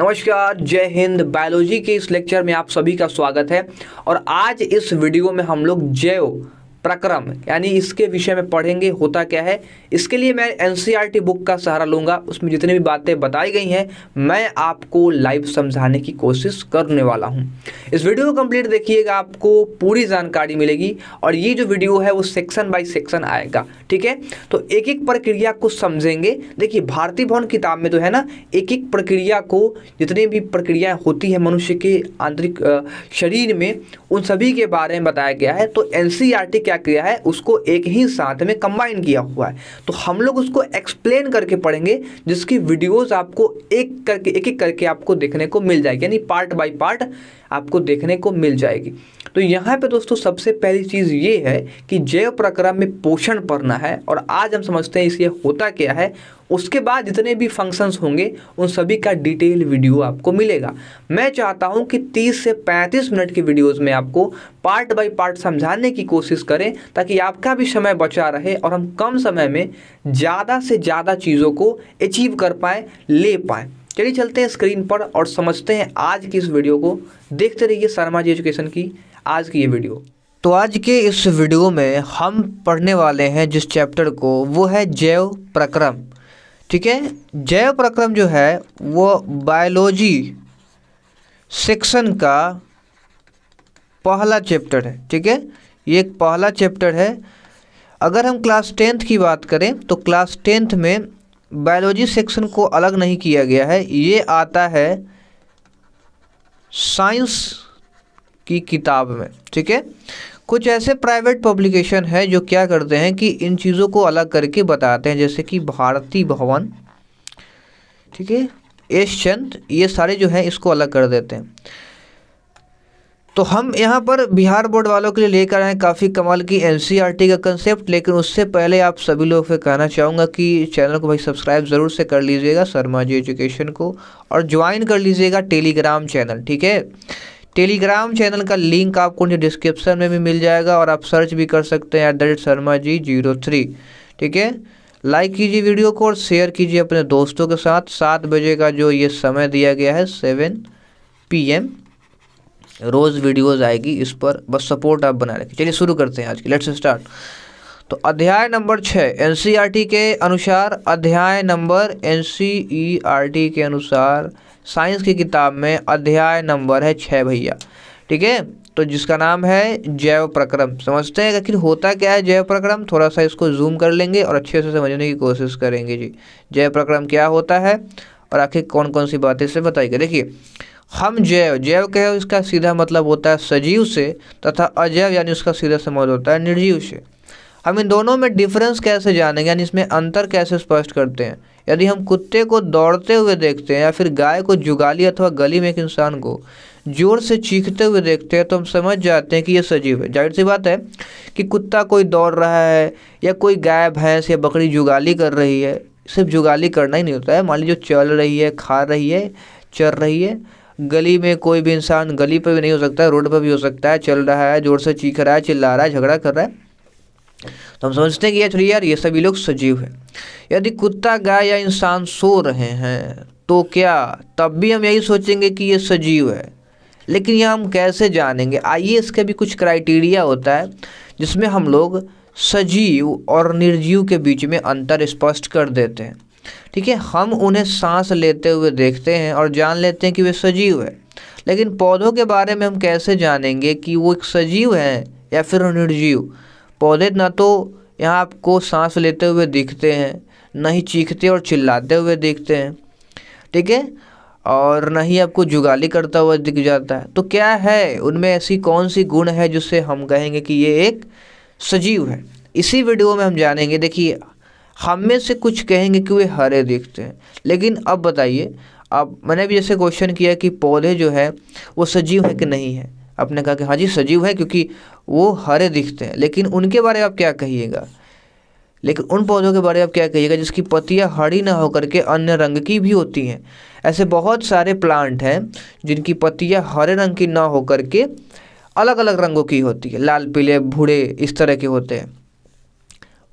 नमस्कार जय हिंद बायोलॉजी के इस लेक्चर में आप सभी का स्वागत है और आज इस वीडियो में हम लोग जैव प्रक्रम यानी इसके विषय में पढ़ेंगे होता क्या है इसके लिए मैं एन बुक e का सहारा लूँगा उसमें जितनी भी बातें बताई गई हैं मैं आपको लाइव समझाने की कोशिश करने वाला हूँ इस वीडियो को कंप्लीट देखिएगा आपको पूरी जानकारी मिलेगी और ये जो वीडियो है वो सेक्शन बाई सेक्शन आएगा ठीक है तो एक एक प्रक्रिया को समझेंगे देखिए भारतीय भवन किताब में तो है ना एक एक प्रक्रिया को जितनी भी प्रक्रियाएँ होती है मनुष्य के आंतरिक शरीर में उन सभी के बारे में बताया गया है तो एन e क्या क्या किया है उसको एक ही साथ में कंबाइन किया हुआ है तो हम लोग उसको एक्सप्लेन करके पढ़ेंगे जिसकी वीडियोस आपको एक करके एक एक करके आपको देखने को मिल जाएगी यानी पार्ट बाय पार्ट आपको देखने को मिल जाएगी तो यहाँ पे दोस्तों सबसे पहली चीज़ ये है कि जैव प्रक्रम में पोषण पढ़ना है और आज हम समझते हैं इसलिए होता क्या है उसके बाद जितने भी फंक्शंस होंगे उन सभी का डिटेल वीडियो आपको मिलेगा मैं चाहता हूं कि 30 से 35 मिनट की वीडियोस में आपको पार्ट बाय पार्ट समझाने की कोशिश करें ताकि आपका भी समय बचा रहे और हम कम समय में ज़्यादा से ज़्यादा चीज़ों को अचीव कर पाएँ ले पाएँ चलिए चलते हैं स्क्रीन पर और समझते हैं आज की इस वीडियो को देखते रहिए शर्मा जी एजुकेशन की आज की ये वीडियो तो आज के इस वीडियो में हम पढ़ने वाले हैं जिस चैप्टर को वो है जैव प्रक्रम ठीक है जैव प्रक्रम जो है वो बायोलॉजी सेक्शन का पहला चैप्टर है ठीक है ये एक पहला चैप्टर है अगर हम क्लास टेंथ की बात करें तो क्लास टेंथ में बायोलॉजी सेक्शन को अलग नहीं किया गया है ये आता है साइंस की किताब में ठीक है कुछ ऐसे प्राइवेट पब्लिकेशन है जो क्या करते हैं कि इन चीज़ों को अलग करके बताते हैं जैसे कि भारती भवन ठीक है एस चंद ये सारे जो हैं इसको अलग कर देते हैं तो हम यहाँ पर बिहार बोर्ड वालों के लिए लेकर आए काफ़ी कमाल की एन e का कंसेप्ट लेकिन उससे पहले आप सभी लोगों से कहना चाहूँगा कि चैनल को भाई सब्सक्राइब ज़रूर से कर लीजिएगा शर्मा जी एजुकेशन को और ज्वाइन कर लीजिएगा टेलीग्राम चैनल ठीक है टेलीग्राम चैनल का लिंक आपको डिस्क्रिप्शन में भी मिल जाएगा और आप सर्च भी कर सकते हैं at the rate Sharma ji zero three ठीक है लाइक कीजिए वीडियो को और शेयर कीजिए अपने दोस्तों के साथ सात बजे का जो ये समय दिया गया है सेवन पीएम रोज़ वीडियोज़ आएगी इस पर बस सपोर्ट आप बना रखिए चलिए शुरू करते हैं आज की लेट्स स्टार्ट तो अध्याय नंबर छः एन e के अनुसार अध्याय नंबर एन e के अनुसार साइंस की किताब में अध्याय नंबर है छः भैया ठीक है तो जिसका नाम है जैव प्रक्रम समझते हैं आखिर होता क्या है जैव प्रक्रम थोड़ा सा इसको जूम कर लेंगे और अच्छे से समझने की कोशिश करेंगे जी जैव प्रक्रम क्या होता है और आखिर कौन कौन सी बातें इसे बताइए देखिए हम जैव जैव क्या इसका सीधा मतलब होता है सजीव से तथा अजैव यानी उसका सीधा समझ होता है निर्जीव से हम इन दोनों में डिफरेंस कैसे जानेंगे यानी इसमें अंतर कैसे स्पष्ट करते हैं यदि हम कुत्ते को दौड़ते हुए देखते हैं या फिर गाय को जुगाली अथवा गली में एक इंसान को जोर से चीखते हुए देखते हैं तो हम समझ जाते हैं कि यह सजीव है जाहिर सी बात है कि कुत्ता कोई दौड़ रहा है या कोई गाय भैंस या बकरी जुगाली कर रही है सिर्फ जुगाली करना ही नहीं होता है मान लीजिए चल रही है खा रही है चर रही है गली में कोई भी इंसान गली पर भी नहीं हो सकता है रोड पर भी हो सकता है चल रहा है जोर से चीख रहा है चिल्ला रहा है झगड़ा कर रहा है तो हम समझते हैं कि थोड़ी यार ये सभी लोग सजीव हैं यदि कुत्ता गाय या इंसान सो रहे हैं तो क्या तब भी हम यही सोचेंगे कि ये सजीव है लेकिन यह हम कैसे जानेंगे आइए इसके भी कुछ क्राइटेरिया होता है जिसमें हम लोग सजीव और निर्जीव के बीच में अंतर स्पष्ट कर देते हैं ठीक है हम उन्हें सांस लेते हुए देखते हैं और जान लेते हैं कि वे सजीव है लेकिन पौधों के बारे में हम कैसे जानेंगे कि वो एक सजीव हैं या फिर निर्जीव पौधे ना तो यहाँ आपको सांस लेते हुए दिखते हैं ना ही चीखते और चिल्लाते हुए दिखते हैं ठीक है और ना ही आपको जुगाली करता हुआ दिख जाता है तो क्या है उनमें ऐसी कौन सी गुण है जिससे हम कहेंगे कि ये एक सजीव है इसी वीडियो में हम जानेंगे देखिए हम में से कुछ कहेंगे कि वे हरे दिखते हैं लेकिन अब बताइए अब मैंने भी जैसे क्वेश्चन किया कि पौधे जो है वो सजीव है कि नहीं है आपने कहा कि हाँ जी सजीव है क्योंकि वो हरे दिखते हैं लेकिन उनके बारे में आप क्या कहिएगा लेकिन उन पौधों के बारे में आप क्या कहिएगा जिसकी पत्तियाँ हरी ना होकर के अन्य रंग की भी होती हैं ऐसे बहुत सारे प्लांट हैं जिनकी पत्तियाँ हरे रंग की ना होकर के अलग अलग रंगों की होती है लाल पीले भूरे इस तरह के होते हैं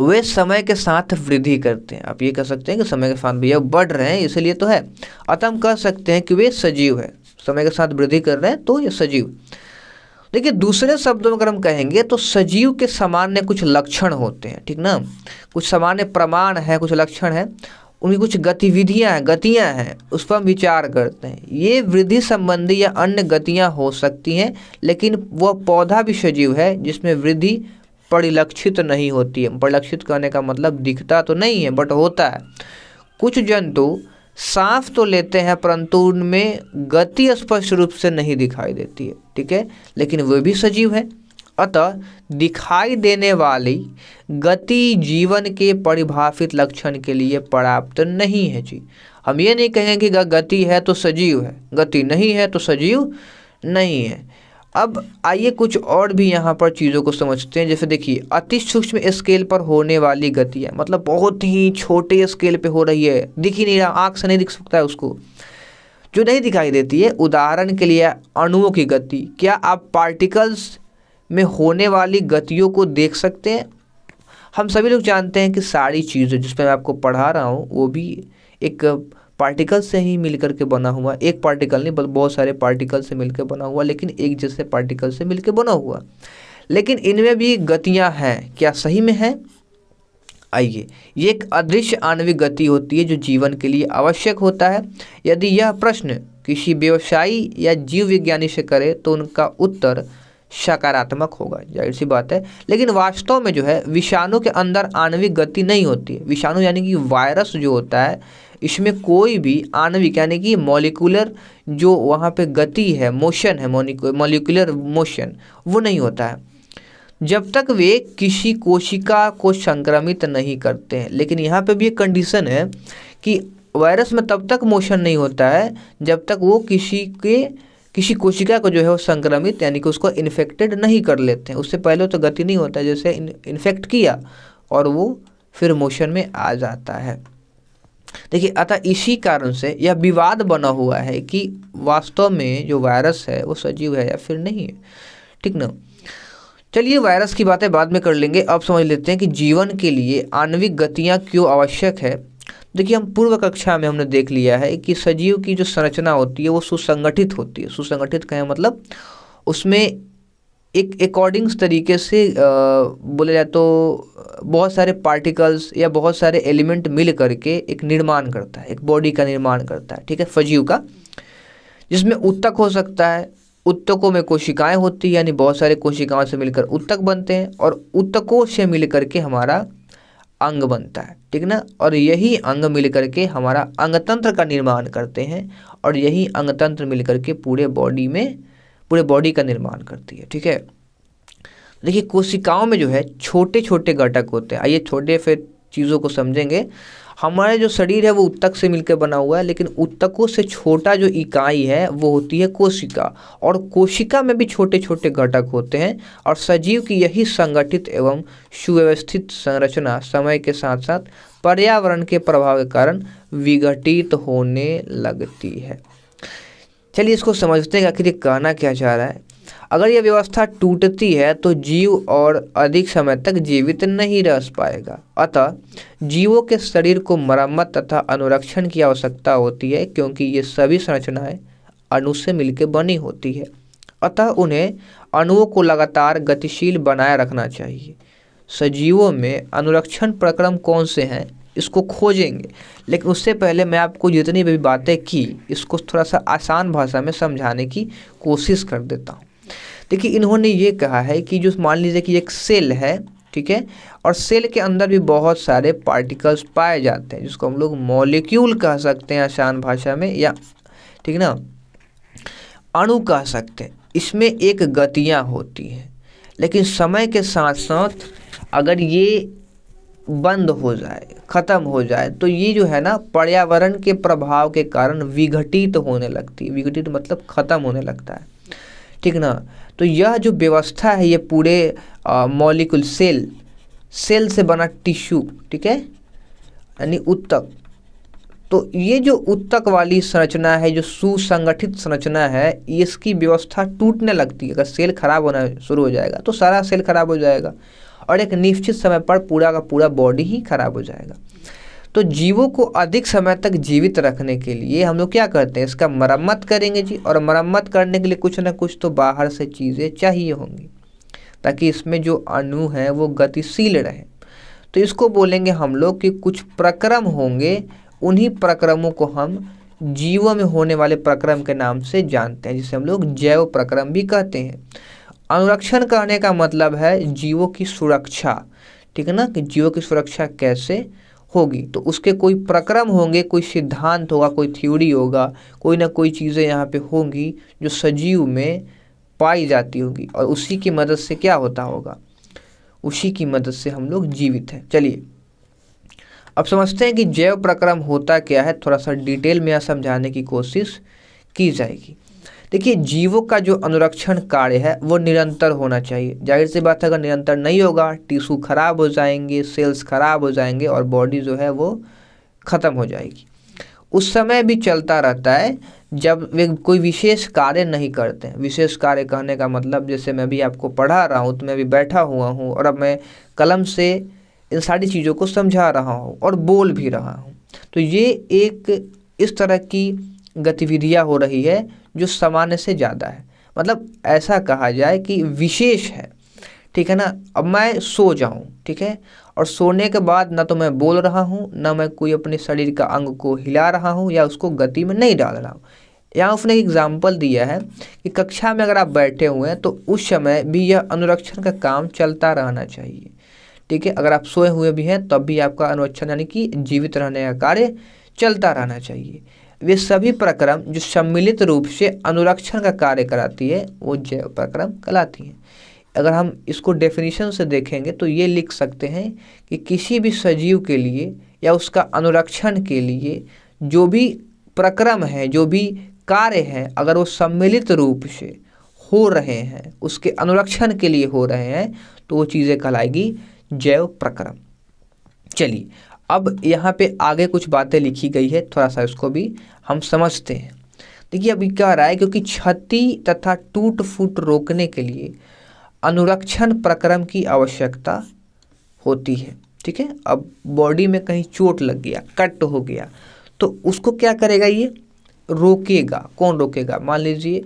वे समय के साथ वृद्धि करते हैं आप ये कह सकते हैं कि समय के साथ भैया बढ़ रहे हैं इसलिए तो है अतः हम कह सकते हैं कि वे सजीव है समय के साथ वृद्धि कर रहे हैं तो ये सजीव देखिए दूसरे शब्दों में अगर हम कहेंगे तो सजीव के सामान्य कुछ लक्षण होते हैं ठीक ना कुछ सामान्य प्रमाण है कुछ लक्षण है उनकी कुछ गतिविधियां हैं गतियां हैं उस पर हम विचार करते हैं ये वृद्धि संबंधी या अन्य गतियां हो सकती हैं लेकिन वह पौधा भी सजीव है जिसमें वृद्धि परिलक्षित नहीं होती है परिलक्षित करने का मतलब दिखता तो नहीं है बट होता है कुछ जंतु सांस तो लेते हैं परंतु उनमें गति स्पष्ट रूप से नहीं दिखाई देती है ठीक है लेकिन वे भी सजीव है अतः दिखाई देने वाली गति जीवन के परिभाषित लक्षण के लिए पर्याप्त नहीं है जी हम ये नहीं कहेंगे कि गति है तो सजीव है गति नहीं है तो सजीव नहीं है अब आइए कुछ और भी यहाँ पर चीज़ों को समझते हैं जैसे देखिए अति सूक्ष्म स्केल पर होने वाली गति है मतलब बहुत ही छोटे स्केल पे हो रही है दिख ही नहीं रहा आँख से नहीं दिख सकता है उसको जो नहीं दिखाई देती है उदाहरण के लिए अणुओं की गति क्या आप पार्टिकल्स में होने वाली गतियों को देख सकते हैं हम सभी लोग जानते हैं कि सारी चीज़ें जिस पर मैं आपको पढ़ा रहा हूँ वो भी एक पार्टिकल से ही मिलकर के बना हुआ एक पार्टिकल नहीं बल्कि बहुत सारे पार्टिकल से मिलकर बना हुआ लेकिन एक जैसे पार्टिकल से मिलकर बना हुआ लेकिन इनमें भी गतियाँ हैं क्या सही में है आइए ये एक अदृश्य आणविक गति होती है जो जीवन के लिए आवश्यक होता है यदि यह प्रश्न किसी व्यवसायी या जीव विज्ञानी से करे तो उनका उत्तर सकारात्मक होगा जाहिर सी बात है लेकिन वास्तव में जो है विषाणु के अंदर आणविक गति नहीं होती है विषाणु यानी कि वायरस जो होता है इसमें कोई भी आणविक यानी कि मॉलिकुलर जो वहाँ पे गति है मोशन है मॉलिकुलर मोशन वो नहीं होता है जब तक वे किसी कोशिका को संक्रमित नहीं करते हैं लेकिन यहाँ पे भी एक कंडीशन है कि वायरस में तब तक मोशन नहीं होता है जब तक वो किसी के किसी कोशिका को जो है वो संक्रमित यानी कि उसको इन्फेक्टेड नहीं कर लेते हैं उससे पहले तो गति नहीं होता है जैसे इन्फेक्ट किया और वो फिर मोशन में आ जाता है देखिए अतः इसी कारण से यह विवाद बना हुआ है कि वास्तव में जो वायरस है वो सजीव है या फिर नहीं है ठीक ना चलिए वायरस की बातें बाद में कर लेंगे अब समझ लेते हैं कि जीवन के लिए आणविक गतियाँ क्यों आवश्यक है देखिए हम पूर्व कक्षा में हमने देख लिया है कि सजीव की जो संरचना होती है वो सुसंगठित होती है सुसंगठित कहें मतलब उसमें एक अकॉर्डिंग्स तरीके से बोला जाए तो बहुत सारे पार्टिकल्स या बहुत सारे एलिमेंट मिल करके एक निर्माण करता है एक बॉडी का निर्माण करता है ठीक है फजीव का जिसमें उत्तक हो सकता है उत्तकों में कोशिकाएं होती है यानी बहुत सारे कोशिकाओं से मिलकर उत्तक बनते हैं और उत्तकों से मिल के हमारा अंग बनता है ठीक ना और यही अंग मिल करके हमारा अंगतंत्र का निर्माण करते हैं और यही अंगतंत्र मिल करके पूरे बॉडी में पूरे बॉडी का निर्माण करती है ठीक है देखिए कोशिकाओं में जो है छोटे छोटे घटक होते हैं आइए छोटे फिर चीज़ों को समझेंगे हमारे जो शरीर है वो उत्तक से मिलकर बना हुआ है लेकिन उत्तकों से छोटा जो इकाई है वो होती है कोशिका और कोशिका में भी छोटे छोटे घटक होते हैं और सजीव की यही संगठित एवं सुव्यवस्थित संरचना समय के साथ साथ पर्यावरण के प्रभाव के कारण विघटित होने लगती है चलिए इसको समझते हैं आखिर कहना क्या चाह रहा है अगर यह व्यवस्था टूटती है तो जीव और अधिक समय तक जीवित नहीं रह पाएगा अतः जीवों के शरीर को मरम्मत तथा अनुरक्षण की आवश्यकता होती है क्योंकि ये सभी संरचनाएं अणु से मिलकर बनी होती है अतः उन्हें अणुओं को लगातार गतिशील बनाए रखना चाहिए सजीवों में अनुरक्षण प्रक्रम कौन से हैं इसको खोजेंगे लेकिन उससे पहले मैं आपको जितनी भी बातें की इसको थोड़ा सा आसान भाषा में समझाने की कोशिश कर देता हूँ देखिए इन्होंने ये कहा है कि जो मान लीजिए कि एक सेल है ठीक है और सेल के अंदर भी बहुत सारे पार्टिकल्स पाए जाते हैं जिसको हम लोग मॉलिक्यूल कह सकते हैं आसान भाषा में या ठीक ना अणु कह सकते हैं इसमें एक गतियाँ होती हैं लेकिन समय के साथ साथ अगर ये बंद हो जाए ख़त्म हो जाए तो ये जो है ना पर्यावरण के प्रभाव के कारण विघटित होने लगती है विघटित मतलब ख़त्म होने लगता है ठीक ना तो यह जो व्यवस्था है ये पूरे मॉलिकुल सेल सेल से बना टिश्यू ठीक है यानी उत्तक तो ये जो उत्तक वाली संरचना है जो सुसंगठित संरचना है इसकी व्यवस्था टूटने लगती है अगर सेल खराब होना शुरू हो जाएगा तो सारा सेल खराब हो जाएगा और एक निश्चित समय पर पूरा का पूरा बॉडी ही खराब हो जाएगा तो जीवों को अधिक समय तक जीवित रखने के लिए हम लोग क्या करते हैं इसका मरम्मत करेंगे जी और मरम्मत करने के लिए कुछ ना कुछ तो बाहर से चीज़ें चाहिए होंगी ताकि इसमें जो अणु है वो गतिशील रहे तो इसको बोलेंगे हम लोग कि कुछ प्रक्रम होंगे उन्हीं प्रक्रमों को हम जीवों में होने वाले प्रक्रम के नाम से जानते हैं जिसे हम लोग जैव प्रक्रम भी कहते हैं अनुरक्षण करने का मतलब है जीवों की सुरक्षा ठीक है ना कि जीवों की सुरक्षा कैसे होगी तो उसके कोई प्रक्रम होंगे कोई सिद्धांत होगा कोई थ्योरी होगा कोई ना कोई चीज़ें यहाँ पे होंगी जो सजीव में पाई जाती होगी और उसी की मदद से क्या होता होगा उसी की मदद से हम लोग जीवित हैं चलिए अब समझते हैं कि जैव प्रक्रम होता क्या है थोड़ा सा डिटेल में यहाँ समझाने की कोशिश की जाएगी देखिए जीवों का जो अनुरक्षण कार्य है वो निरंतर होना चाहिए जाहिर सी बात है अगर निरंतर नहीं होगा टिश्यू खराब हो जाएंगे सेल्स खराब हो जाएंगे और बॉडी जो है वो ख़त्म हो जाएगी उस समय भी चलता रहता है जब वे कोई विशेष कार्य नहीं करते विशेष कार्य कहने का मतलब जैसे मैं भी आपको पढ़ा रहा हूँ तो मैं भी बैठा हुआ हूँ और अब मैं कलम से इन सारी चीज़ों को समझा रहा हूँ और बोल भी रहा हूँ तो ये एक इस तरह की गतिविधियाँ हो रही है जो सामान्य से ज़्यादा है मतलब ऐसा कहा जाए कि विशेष है ठीक है ना अब मैं सो जाऊं ठीक है और सोने के बाद ना तो मैं बोल रहा हूं ना मैं कोई अपने शरीर का अंग को हिला रहा हूं या उसको गति में नहीं डाल रहा हूं यहाँ उसने एग्जाम्पल दिया है कि कक्षा में अगर आप बैठे हुए हैं तो उस समय भी यह अनुरक्षण का काम चलता रहना चाहिए ठीक है अगर आप सोए हुए भी हैं तब भी आपका अनुरक्षण यानी कि जीवित रहने का कार्य चलता रहना चाहिए वे सभी प्रक्रम जो सम्मिलित रूप से अनुरक्षण का कार्य कराती है वो जैव प्रक्रम कहलाती है अगर हम इसको डेफिनेशन से देखेंगे तो ये लिख सकते हैं कि किसी भी सजीव के लिए या उसका अनुरक्षण के लिए जो भी प्रक्रम है जो भी कार्य हैं अगर वो सम्मिलित रूप से हो रहे हैं उसके अनुरक्षण के लिए हो रहे हैं तो वो चीज़ें कहलाएगी जैव प्रक्रम चलिए अब यहाँ पे आगे कुछ बातें लिखी गई है थोड़ा सा इसको भी हम समझते हैं देखिए अभी क्या रहा है क्योंकि क्षति तथा टूट फूट रोकने के लिए अनुरक्षण प्रक्रम की आवश्यकता होती है ठीक है अब बॉडी में कहीं चोट लग गया कट हो गया तो उसको क्या करेगा ये रोकेगा कौन रोकेगा मान लीजिए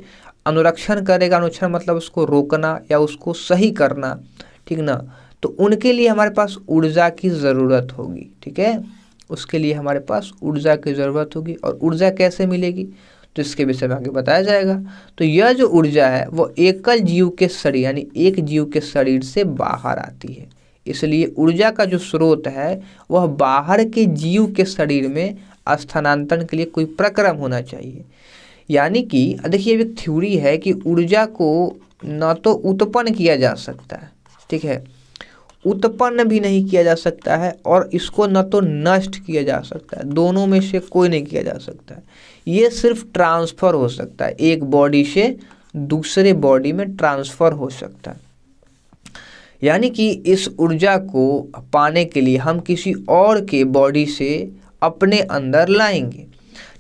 अनुरक्षण करेगा अनुरक्षण मतलब उसको रोकना या उसको सही करना ठीक ना तो उनके लिए हमारे पास ऊर्जा की ज़रूरत होगी ठीक है उसके लिए हमारे पास ऊर्जा की ज़रूरत होगी और ऊर्जा कैसे मिलेगी तो इसके विषय में आगे बताया जाएगा तो यह जो ऊर्जा है वो एकल जीव के शरीर यानी एक जीव के शरीर से बाहर आती है इसलिए ऊर्जा का जो स्रोत है वह बाहर के जीव के शरीर में स्थानांतरण के लिए कोई प्रक्रम होना चाहिए यानी कि देखिए एक थ्योरी है कि ऊर्जा को न तो उत्पन्न किया जा सकता है ठीक है उत्पन्न भी नहीं किया जा सकता है और इसको न तो नष्ट किया जा सकता है दोनों में से कोई नहीं किया जा सकता है ये सिर्फ ट्रांसफ़र हो सकता है एक बॉडी से दूसरे बॉडी में ट्रांसफ़र हो सकता है यानी कि इस ऊर्जा को पाने के लिए हम किसी और के बॉडी से अपने अंदर लाएंगे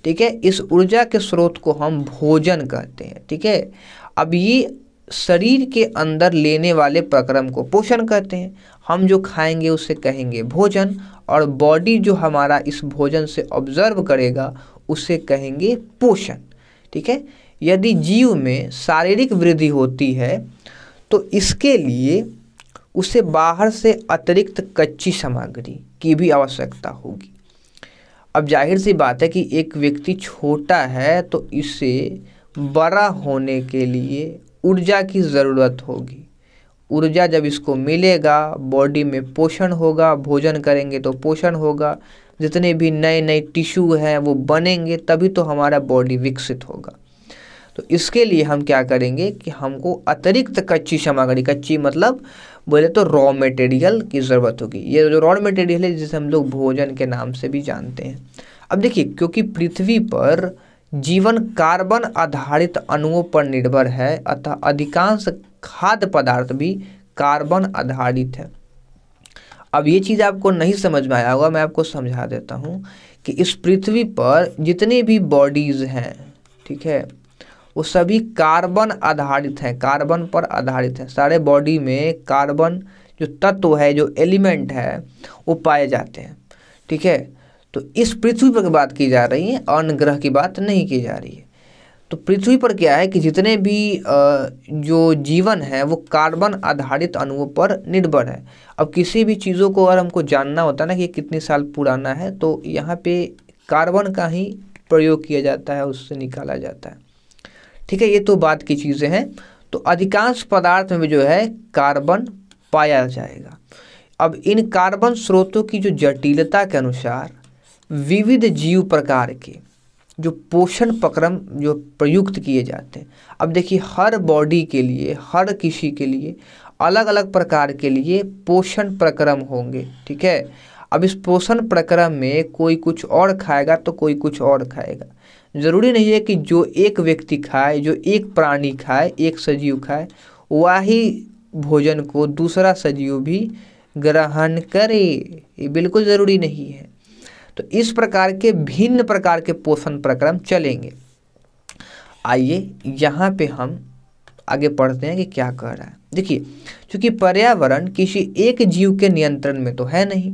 ठीक है इस ऊर्जा के स्रोत को हम भोजन कहते हैं ठीक है अब ये शरीर के अंदर लेने वाले प्रक्रम को पोषण कहते हैं हम जो खाएंगे उसे कहेंगे भोजन और बॉडी जो हमारा इस भोजन से ऑब्जर्व करेगा उसे कहेंगे पोषण ठीक है यदि जीव में शारीरिक वृद्धि होती है तो इसके लिए उसे बाहर से अतिरिक्त कच्ची सामग्री की भी आवश्यकता होगी अब जाहिर सी बात है कि एक व्यक्ति छोटा है तो इसे बड़ा होने के लिए ऊर्जा की ज़रूरत होगी ऊर्जा जब इसको मिलेगा बॉडी में पोषण होगा भोजन करेंगे तो पोषण होगा जितने भी नए नए टिश्यू हैं वो बनेंगे तभी तो हमारा बॉडी विकसित होगा तो इसके लिए हम क्या करेंगे कि हमको अतिरिक्त कच्ची सामग्री कच्ची मतलब बोले तो रॉ मटेरियल की ज़रूरत होगी ये जो रॉ मटेरियल है जिसे हम लोग भोजन के नाम से भी जानते हैं अब देखिए क्योंकि पृथ्वी पर जीवन कार्बन आधारित अणुओं पर निर्भर है अतः अधिकांश खाद्य पदार्थ भी कार्बन आधारित है अब ये चीज़ आपको नहीं समझ में आया होगा मैं आपको समझा देता हूँ कि इस पृथ्वी पर जितने भी बॉडीज़ हैं ठीक है वो सभी कार्बन आधारित हैं कार्बन पर आधारित हैं सारे बॉडी में कार्बन जो तत्व है जो एलिमेंट है वो पाए जाते हैं ठीक है तो इस पृथ्वी पर बात की जा रही है अन्य ग्रह की बात नहीं की जा रही है तो पृथ्वी पर क्या है कि जितने भी जो जीवन है वो कार्बन आधारित अणुओं पर निर्भर है अब किसी भी चीज़ों को अगर हमको जानना होता है ना कि ये कितने साल पुराना है तो यहाँ पे कार्बन का ही प्रयोग किया जाता है उससे निकाला जाता है ठीक है ये तो बात की चीज़ें हैं तो अधिकांश पदार्थ में जो है कार्बन पाया जाएगा अब इन कार्बन स्रोतों की जो जटिलता के अनुसार विविध जीव प्रकार के जो पोषण प्रक्रम जो प्रयुक्त किए जाते हैं अब देखिए हर बॉडी के लिए हर किसी के लिए अलग अलग प्रकार के लिए पोषण प्रक्रम होंगे ठीक है अब इस पोषण प्रक्रम में कोई कुछ और खाएगा तो कोई कुछ और खाएगा ज़रूरी नहीं है कि जो एक व्यक्ति खाए जो एक प्राणी खाए एक सजीव खाए वही भोजन को दूसरा सजीव भी ग्रहण करे ये बिल्कुल ज़रूरी नहीं है तो इस प्रकार के भिन्न प्रकार के पोषण प्रक्रम चलेंगे आइए यहाँ पे हम आगे पढ़ते हैं कि क्या कह रहा है देखिए क्योंकि पर्यावरण किसी एक जीव के नियंत्रण में तो है नहीं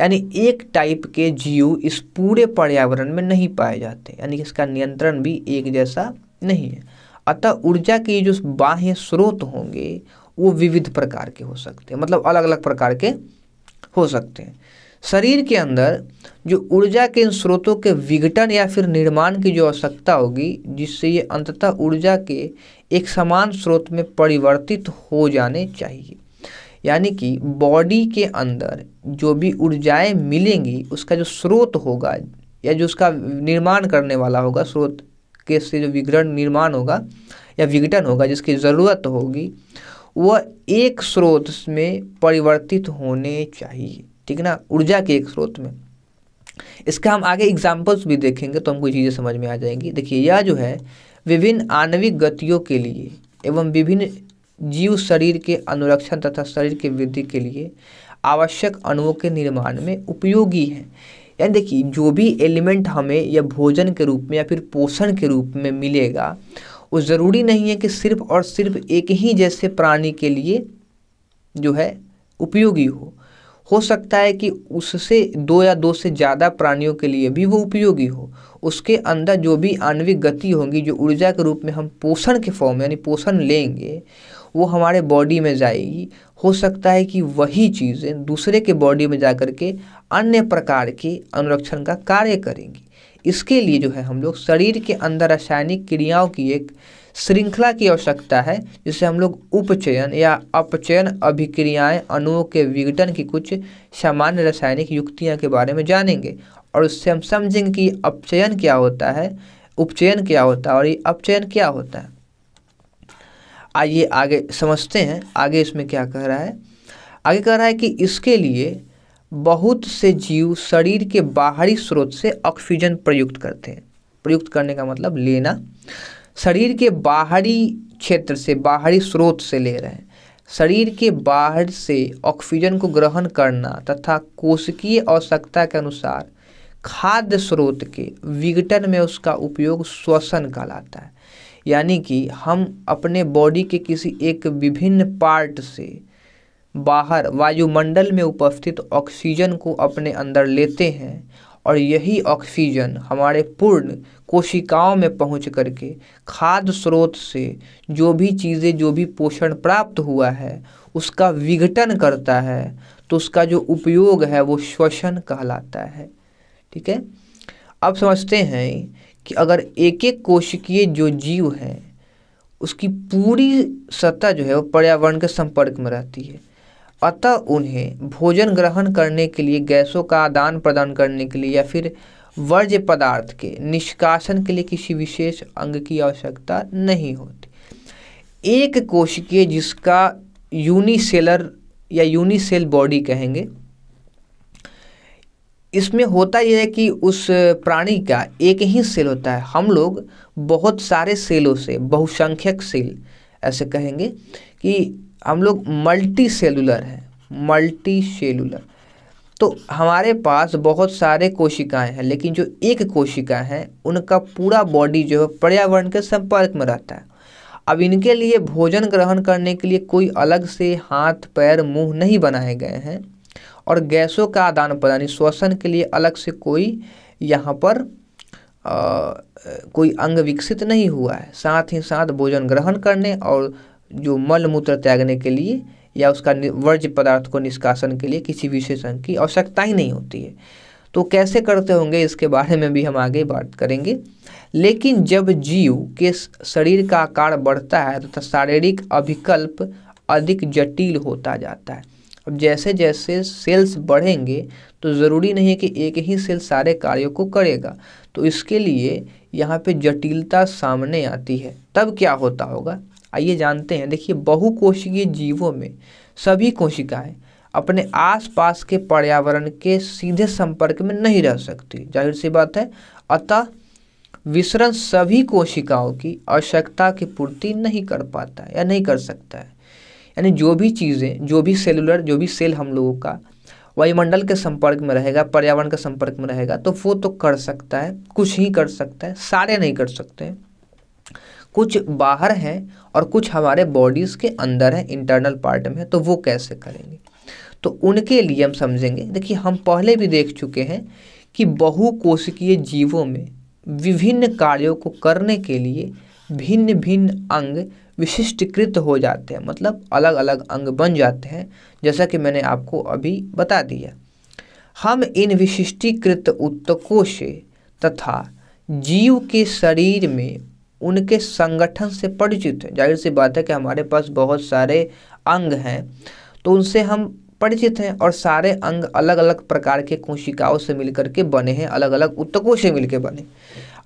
यानी एक टाइप के जीव इस पूरे पर्यावरण में नहीं पाए जाते यानी कि इसका नियंत्रण भी एक जैसा नहीं है अतः ऊर्जा के जो बाह्य स्रोत होंगे वो विविध प्रकार के हो सकते हैं मतलब अलग अलग प्रकार के हो सकते हैं शरीर के अंदर जो ऊर्जा के इन स्रोतों के विघटन या फिर निर्माण की जो आवश्यकता होगी जिससे ये अंततः ऊर्जा के एक समान स्रोत में परिवर्तित हो जाने चाहिए यानी कि बॉडी के अंदर जो भी ऊर्जाएं मिलेंगी उसका जो स्रोत होगा या जो उसका निर्माण करने वाला होगा स्रोत के से जो विघटन निर्माण होगा या विघटन होगा जिसकी ज़रूरत होगी वह एक स्रोत में परिवर्तित होने चाहिए ठीक है ना ऊर्जा के एक स्रोत में इसका हम आगे एग्जाम्पल्स भी देखेंगे तो हमको चीज़ें समझ में आ जाएंगी देखिए यह जो है विभिन्न आणविक गतियों के लिए एवं विभिन्न जीव शरीर के अनुरक्षण तथा शरीर के वृद्धि के लिए आवश्यक अणुओं के निर्माण में उपयोगी है यानी देखिए जो भी एलिमेंट हमें या भोजन के रूप में या फिर पोषण के रूप में मिलेगा वो ज़रूरी नहीं है कि सिर्फ और सिर्फ एक ही जैसे प्राणी के लिए जो है उपयोगी हो हो सकता है कि उससे दो या दो से ज़्यादा प्राणियों के लिए भी वो उपयोगी हो उसके अंदर जो भी आणविक गति होगी जो ऊर्जा के रूप में हम पोषण के फॉर्म यानी पोषण लेंगे वो हमारे बॉडी में जाएगी हो सकता है कि वही चीज़ें दूसरे के बॉडी में जा के अन्य प्रकार के अनुरक्षण का कार्य करेंगी इसके लिए जो है हम लोग शरीर के अंदर रासायनिक क्रियाओं की एक श्रृंखला की आवश्यकता है जिसे हम लोग उपचयन या अपचयन अभिक्रियाएं अणुओं के विघटन की कुछ सामान्य रासायनिक युक्तियां के बारे में जानेंगे और उससे हम समझेंगे कि अपचयन क्या होता है उपचयन क्या होता है और ये अपचयन क्या होता है आइए आगे समझते हैं आगे इसमें क्या कह रहा है आगे कह रहा है कि इसके लिए बहुत से जीव शरीर के बाहरी स्रोत से ऑक्सीजन प्रयुक्त करते हैं प्रयुक्त करने का मतलब लेना शरीर के बाहरी क्षेत्र से बाहरी स्रोत से ले रहे हैं शरीर के बाहर से ऑक्सीजन को ग्रहण करना तथा कोशिकीय आवश्यकता के अनुसार खाद्य स्रोत के विघटन में उसका उपयोग श्वसन कहलाता है यानी कि हम अपने बॉडी के किसी एक विभिन्न पार्ट से बाहर वायुमंडल में उपस्थित ऑक्सीजन को अपने अंदर लेते हैं और यही ऑक्सीजन हमारे पूर्ण कोशिकाओं में पहुंच करके खाद्य स्रोत से जो भी चीज़ें जो भी पोषण प्राप्त हुआ है उसका विघटन करता है तो उसका जो उपयोग है वो श्वसन कहलाता है ठीक है अब समझते हैं कि अगर एक एक कोशिकीय जो जीव है उसकी पूरी सतह जो है वो पर्यावरण के संपर्क में रहती है अतः उन्हें भोजन ग्रहण करने के लिए गैसों का आदान प्रदान करने के लिए या फिर वर्ज्य पदार्थ के निष्कासन के लिए किसी विशेष अंग की आवश्यकता नहीं होती एक कोशिकीय जिसका यूनिसेलर या यूनिसेल बॉडी कहेंगे इसमें होता यह है कि उस प्राणी का एक ही सेल होता है हम लोग बहुत सारे सेलों से बहुसंख्यक सेल ऐसे कहेंगे कि हम लोग मल्टी सेलुलर हैं मल्टी सेलुलर तो हमारे पास बहुत सारे कोशिकाएं हैं लेकिन जो एक कोशिका है उनका पूरा बॉडी जो है पर्यावरण के संपर्क में रहता है अब इनके लिए भोजन ग्रहण करने के लिए कोई अलग से हाथ पैर मुंह नहीं बनाए गए हैं और गैसों का आदान प्रदान श्वसन के लिए अलग से कोई यहाँ पर आ, कोई अंग विकसित नहीं हुआ है साथ ही साथ भोजन ग्रहण करने और जो मल मूत्र त्यागने के लिए या उसका वर्ज्य पदार्थ को निष्कासन के लिए किसी विशेष अंग की आवश्यकता ही नहीं होती है तो कैसे करते होंगे इसके बारे में भी हम आगे बात करेंगे लेकिन जब जीव के शरीर का आकार बढ़ता है तथा तो शारीरिक अभिकल्प अधिक जटिल होता जाता है अब जैसे जैसे सेल्स बढ़ेंगे तो ज़रूरी नहीं है कि एक ही सेल सारे कार्यों को करेगा तो इसके लिए यहाँ पे जटिलता सामने आती है तब क्या होता होगा आइए जानते हैं देखिए बहुकोशिकीय जीवों में सभी कोशिकाएं अपने आसपास के पर्यावरण के सीधे संपर्क में नहीं रह सकती जाहिर सी बात है अतः विसरण सभी कोशिकाओं की आवश्यकता की पूर्ति नहीं कर पाता या नहीं कर सकता है यानी जो भी चीज़ें जो भी सेलुलर जो भी सेल हम लोगों का वायुमंडल के संपर्क में रहेगा पर्यावरण के संपर्क में रहेगा तो वो तो कर सकता है कुछ ही कर सकता है सारे नहीं कर सकते हैं कुछ बाहर हैं और कुछ हमारे बॉडीज़ के अंदर हैं इंटरनल पार्ट में तो वो कैसे करेंगे तो उनके लिए हम समझेंगे देखिए हम पहले भी देख चुके हैं कि बहुकोशिकीय जीवों में विभिन्न कार्यों को करने के लिए भिन्न भिन्न अंग विशिष्टकृत हो जाते हैं मतलब अलग अलग अंग बन जाते हैं जैसा कि मैंने आपको अभी बता दिया हम इन विशिष्टीकृत उत्तकों से तथा जीव के शरीर में उनके संगठन से परिचित हैं जाहिर सी बात है कि हमारे पास बहुत सारे अंग हैं तो उनसे हम परिचित हैं और सारे अंग अलग अलग प्रकार के कोशिकाओं से मिलकर के बने हैं अलग अलग उत्तकों से मिलकर बने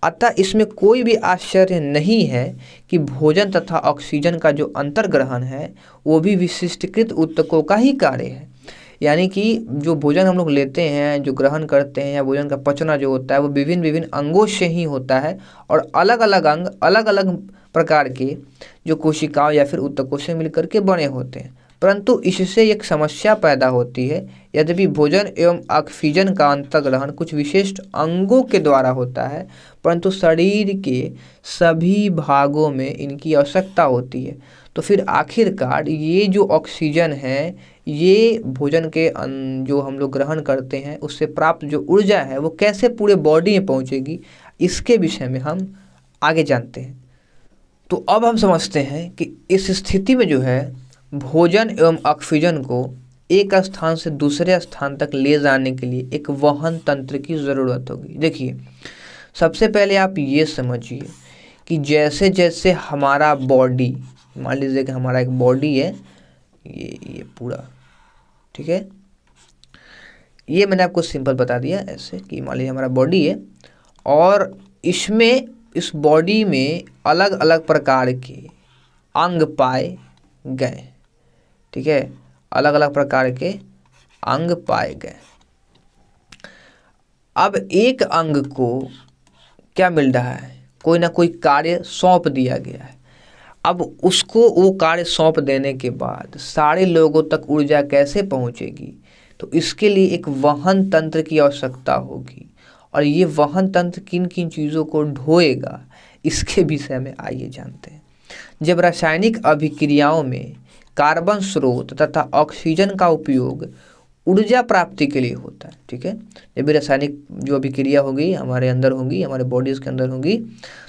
अतः इसमें कोई भी आश्चर्य नहीं है कि भोजन तथा ऑक्सीजन का जो अंतर्ग्रहण है वो भी विशिष्टकृत उत्तकों का ही कार्य है यानी कि जो भोजन हम लोग लेते हैं जो ग्रहण करते हैं या भोजन का पचना जो होता है वो विभिन्न विभिन्न अंगों से ही होता है और अलग अलग अंग अलग अलग प्रकार के जो कोशिकाओं या फिर उत्तकों से मिल के बने होते हैं परंतु इससे एक समस्या पैदा होती है यद्यपि भोजन एवं ऑक्सीजन का अंतर्ग्रहण कुछ विशिष्ट अंगों के द्वारा होता है परंतु शरीर के सभी भागों में इनकी आवश्यकता होती है तो फिर आखिरकार ये जो ऑक्सीजन है ये भोजन के अं, जो हम लोग ग्रहण करते हैं उससे प्राप्त जो ऊर्जा है वो कैसे पूरे बॉडी में पहुंचेगी इसके विषय में हम आगे जानते हैं तो अब हम समझते हैं कि इस स्थिति में जो है भोजन एवं ऑक्सीजन को एक स्थान से दूसरे स्थान तक ले जाने के लिए एक वहन तंत्र की ज़रूरत होगी देखिए सबसे पहले आप ये समझिए कि जैसे जैसे हमारा बॉडी मान लीजिए कि हमारा एक बॉडी है ये ये पूरा ठीक है ये मैंने आपको सिंपल बता दिया ऐसे कि मान लीजिए हमारा बॉडी है और इसमें इस बॉडी में अलग अलग प्रकार के अंग पाए गए ठीक है अलग अलग प्रकार के अंग पाए गए अब एक अंग को क्या मिल रहा है कोई ना कोई कार्य सौंप दिया गया है अब उसको वो कार्य सौंप देने के बाद सारे लोगों तक ऊर्जा कैसे पहुंचेगी तो इसके लिए एक वहन तंत्र की आवश्यकता होगी और ये वहन तंत्र किन किन चीज़ों को ढोएगा इसके विषय में आइए जानते हैं जब रासायनिक अभिक्रियाओं में कार्बन स्रोत तथा ऑक्सीजन का उपयोग ऊर्जा प्राप्ति के लिए होता है ठीक है जब भी रासायनिक जो अभिक्रिया होगी हमारे अंदर होगी हमारे बॉडीज़ के अंदर होगी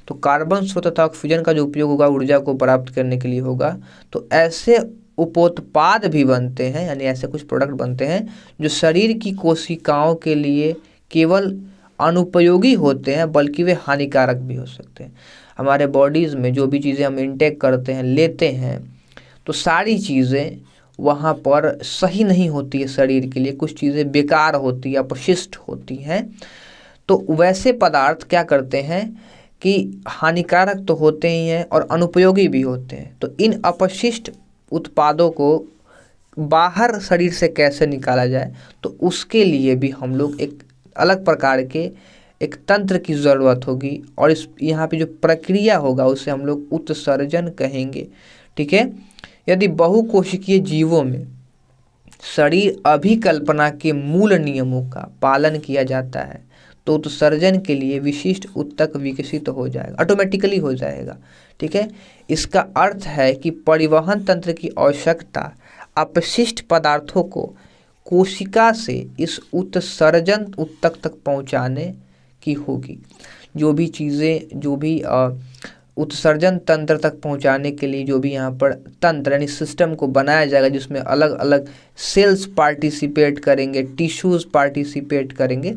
तो कार्बन स्रोत तथा ऑक्सीजन का जो उपयोग होगा ऊर्जा को प्राप्त करने के लिए होगा तो ऐसे उपोत्पाद भी बनते हैं यानी ऐसे कुछ प्रोडक्ट बनते हैं जो शरीर की कोशिकाओं के लिए केवल अनुपयोगी होते हैं बल्कि वे हानिकारक भी हो सकते हैं हमारे बॉडीज़ में जो भी चीज़ें हम इंटेक करते हैं लेते हैं तो सारी चीज़ें वहाँ पर सही नहीं होती है शरीर के लिए कुछ चीज़ें बेकार होती है अपशिष्ट होती हैं तो वैसे पदार्थ क्या करते हैं कि हानिकारक तो होते ही हैं और अनुपयोगी भी होते हैं तो इन अपशिष्ट उत्पादों को बाहर शरीर से कैसे निकाला जाए तो उसके लिए भी हम लोग एक अलग प्रकार के एक तंत्र की ज़रूरत होगी और इस यहाँ पे जो प्रक्रिया होगा उसे हम लोग उत्सर्जन कहेंगे ठीक है यदि बहुकोशिकीय जीवों में शरीर अभिकल्पना के मूल नियमों का पालन किया जाता है तो उत्सर्जन तो के लिए विशिष्ट उत्तक विकसित तो हो जाएगा ऑटोमेटिकली हो जाएगा ठीक है इसका अर्थ है कि परिवहन तंत्र की आवश्यकता अपशिष्ट पदार्थों को कोशिका से इस उत्सर्जन उत्तक तक पहुंचाने की होगी जो भी चीज़ें जो भी उत्सर्जन तंत्र तक पहुंचाने के लिए जो भी यहाँ पर तंत्र यानी सिस्टम को बनाया जाएगा जिसमें अलग अलग सेल्स पार्टिसिपेट करेंगे टिश्यूज़ पार्टिसिपेट करेंगे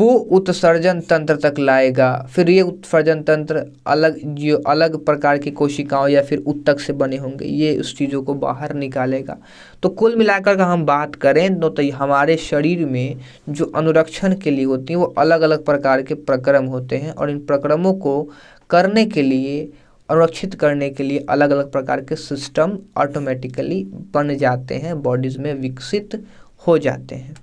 वो उत्सर्जन तंत्र तक लाएगा फिर ये उत्सर्जन तंत्र अलग जो अलग प्रकार की कोशिकाओं या फिर उत्तक से बने होंगे ये उस चीज़ों को बाहर निकालेगा तो कुल मिलाकर का हम बात करें तो, तो हमारे शरीर में जो अनुरक्षण के लिए होती हैं वो अलग अलग प्रकार के प्रक्रम होते हैं और इन प्रक्रमों को करने के लिए अनुरक्षित करने के लिए अलग अलग प्रकार के सिस्टम ऑटोमेटिकली बन जाते हैं बॉडीज़ में विकसित हो जाते हैं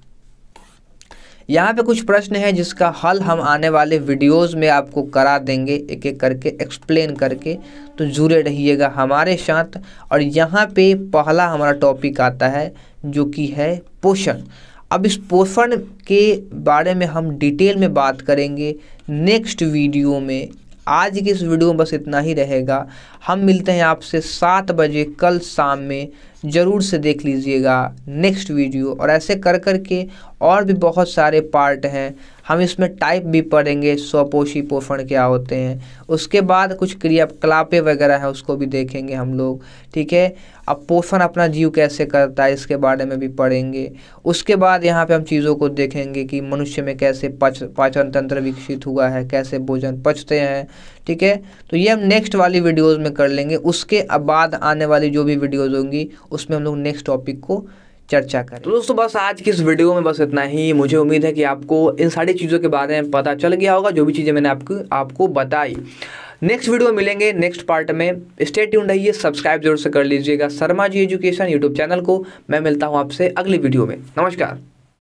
यहाँ पे कुछ प्रश्न हैं जिसका हल हम आने वाले वीडियोस में आपको करा देंगे एक एक करके एक्सप्लेन करके तो जुड़े रहिएगा हमारे साथ और यहाँ पे पहला हमारा टॉपिक आता है जो कि है पोषण अब इस पोषण के बारे में हम डिटेल में बात करेंगे नेक्स्ट वीडियो में आज की इस वीडियो में बस इतना ही रहेगा हम मिलते हैं आपसे सात बजे कल शाम में ज़रूर से देख लीजिएगा नेक्स्ट वीडियो और ऐसे कर कर के और भी बहुत सारे पार्ट हैं हम इसमें टाइप भी पढ़ेंगे स्वपोषी पोषण क्या होते हैं उसके बाद कुछ क्रियाकलापे वगैरह हैं उसको भी देखेंगे हम लोग ठीक है अब पोषण अपना जीव कैसे करता है इसके बारे में भी पढ़ेंगे उसके बाद यहाँ पे हम चीज़ों को देखेंगे कि मनुष्य में कैसे पाच पाचन तंत्र विकसित हुआ है कैसे भोजन पचते हैं ठीक है तो ये हम नेक्स्ट वाली वीडियोस में कर लेंगे उसके बाद आने वाली जो भी वीडियोस होंगी उसमें हम लोग नेक्स्ट टॉपिक को चर्चा करें तो दोस्तों बस आज की इस वीडियो में बस इतना ही मुझे उम्मीद है कि आपको इन सारी चीज़ों के बारे में पता चल गया होगा जो भी चीज़ें मैंने आपको आपको बताई नेक्स्ट वीडियो मिलेंगे नेक्स्ट पार्ट में स्टे ट्यून रहिए सब्सक्राइब जरूर से कर लीजिएगा Sharma ji education YouTube channel को मैं मिलता हूँ आपसे अगली वीडियो में नमस्कार